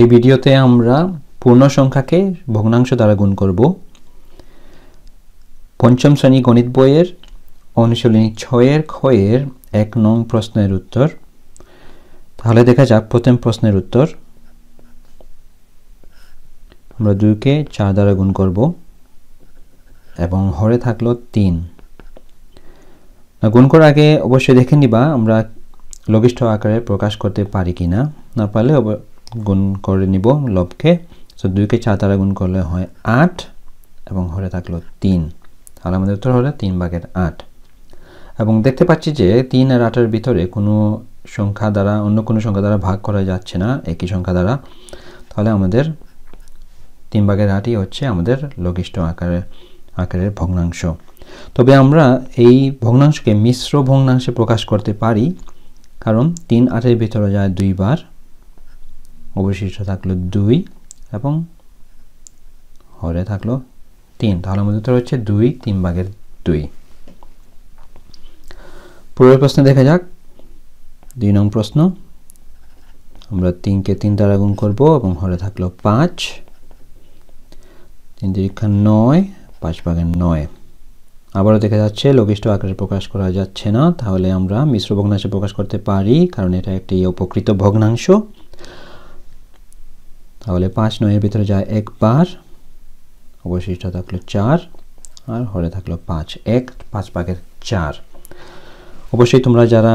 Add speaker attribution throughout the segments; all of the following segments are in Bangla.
Speaker 1: এই ভিডিওতে আমরা পূর্ণ সংখ্যাকে ভগ্নাংশ দ্বারা গুণ করব পঞ্চম শ্রেণী গণিত বইয়ের অনুশীলনী ছয়ের ক্ষয়ের এক নং প্রশ্নের উত্তর তাহলে দেখা যাক প্রথম প্রশ্নের উত্তর আমরা দুইকে চার দ্বারা গুণ করব এবং হরে থাকলো তিন গুণ করার আগে অবশ্যই দেখে নিবা আমরা লঘিষ্ঠ আকারে প্রকাশ করতে পারি কি না না পারলে গুণ করে নিব লবকে সো দুইকে চার দ্বারা গুণ করলে হয় আট এবং হরে থাকলো তিন তাহলে আমাদের উত্তর হলো তিন ভাগের আট এবং দেখতে পাচ্ছি যে তিন আর আটের ভিতরে কোনো সংখ্যা দ্বারা অন্য কোনো সংখ্যা দ্বারা ভাগ করা যাচ্ছে না একই সংখ্যা দ্বারা তাহলে আমাদের তিন ভাগের আটই হচ্ছে আমাদের লঘিষ্ঠ আকারের আকারের ভগ্নাংশ তবে আমরা এই ভগ্নাংশকে মিশ্র ভগ্নাংশে প্রকাশ করতে পারি কারণ তিন আটের ভিতরে যায় দুইবার অবশিষ্ট থাকলো দুই এবং হরে থাকলো তিন তাহলে আমাদের উত্তর হচ্ছে দুই তিন ভাগের দুই পরের প্রশ্নে দেখা যাক দুই নং প্রশ্ন আমরা তিনকে তিন দ্বারা গুণ করব এবং হরে থাকলো পাঁচ তিন দীক্ষা নয় পাঁচ ভাগের নয় আবারও দেখা যাচ্ছে লঘিষ্ঠ আকারে প্রকাশ করা যাচ্ছে না তাহলে আমরা মিশ্র ভগ্নাংশে প্রকাশ করতে পারি কারণ এটা একটি অপকৃত ভগ্নাংশ তাহলে পাঁচ নয়ের ভিতরে যায় একবার অবশিষ্ট থাকলো চার আর হরে থাকলো পাঁচ এক পাঁচ পাকের চার অবশ্যই তোমরা যারা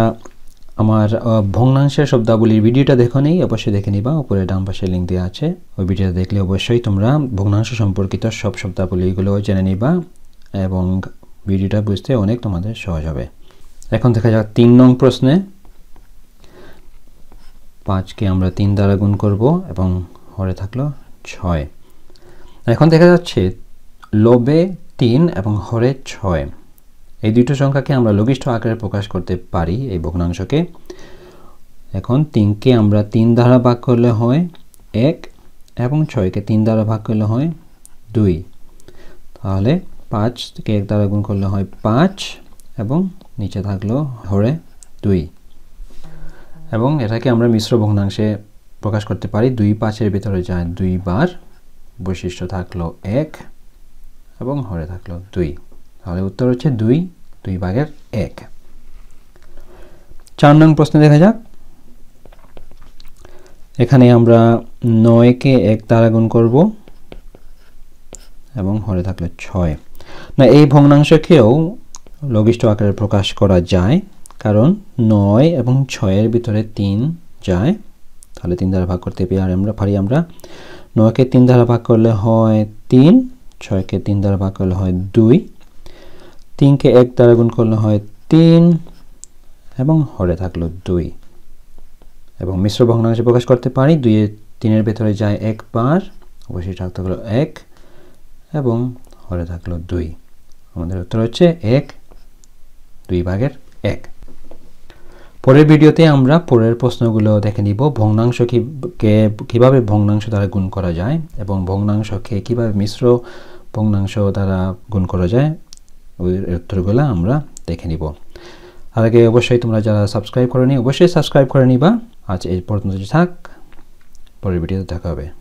Speaker 1: আমার ভগ্নাংশের শব্দাবলীর ভিডিওটা দেখো নেই অবশ্যই দেখে নিবা উপরে ডান পাশে লিঙ্ক দেওয়া আছে ওই ভিডিওটা দেখলে অবশ্যই তোমরা ভগ্নাংশ সম্পর্কিত সব শব্দাবলীগুলো জেনে নিবা এবং ভিডিওটা বুঝতে অনেক তোমাদের সহজ হবে এখন দেখা যাক তিন নং প্রশ্নে পাঁচকে আমরা তিন দ্বারা গুণ করব এবং হরে থাকলো ছয় এখন দেখা যাচ্ছে লোবে তিন এবং হরে ছয় এই দুটো সংখ্যাকে আমরা লঘিষ্ঠ আকারে প্রকাশ করতে পারি এই ভগ্নাংশকে এখন তিনকে আমরা তিন দ্বারা ভাগ করলে হয় এক এবং ছয়কে তিন দ্বারা ভাগ করলে হয় দুই তাহলে পাঁচকে এক দ্বারা গুণ করলে হয় পাঁচ এবং নিচে থাকলো হরে দুই এবং এটাকে আমরা মিশ্র ভগ্নাংশে প্রকাশ করতে পারি দুই পাঁচের ভিতরে যায় দুইবার বৈশিষ্ট্য থাকলো এক এবং হরে থাকলো দুই তাহলে উত্তর হচ্ছে দুই দুই ভাগের এক চার নং প্রশ্নে দেখা যাক এখানে আমরা নয়কে এক দ্বারা গুণ করব এবং হরে থাকলো ছয় না এই ভগ্নাংশকেও লঘিষ্ঠ আকারে প্রকাশ করা যায় কারণ নয় এবং ছয়ের ভিতরে তিন যায় তাহলে তিন দ্বারা ভাগ করতে পেয়ে আর আমরা পারি আমরা নয়কে তিন দ্বারা ভাগ করলে হয় তিন ছয়কে তিন দ্বারা ভাগ করলে হয় দুই তিনকে এক দ্বারা গুণ করলে হয় তিন এবং হরে থাকলো দুই এবং মিশ্র ভগ্নাংশে প্রকাশ করতে পারি দুইয়ে তিনের ভেতরে যায় একবার অবশ্যই থাকতে হলো এক এবং হরে থাকলো দুই আমাদের উত্তর হচ্ছে এক দুই ভাগের এক পরের ভিডিওতে আমরা পরের প্রশ্নগুলো দেখে নিব ভগ্নাংশ কে কীভাবে ভগ্নাংশ দ্বারা গুণ করা যায় এবং ভগ্নাংশকে কীভাবে মিশ্র ভগ্নাংশ দ্বারা গুণ করা যায় ওই উত্তরগুলো আমরা দেখে নিব আর আগে অবশ্যই তোমরা যারা সাবস্ক্রাইব করে নি অবশ্যই সাবস্ক্রাইব করে নিবা আজ এই পর্যন্ত থাক পরের ভিডিওতে দেখা হবে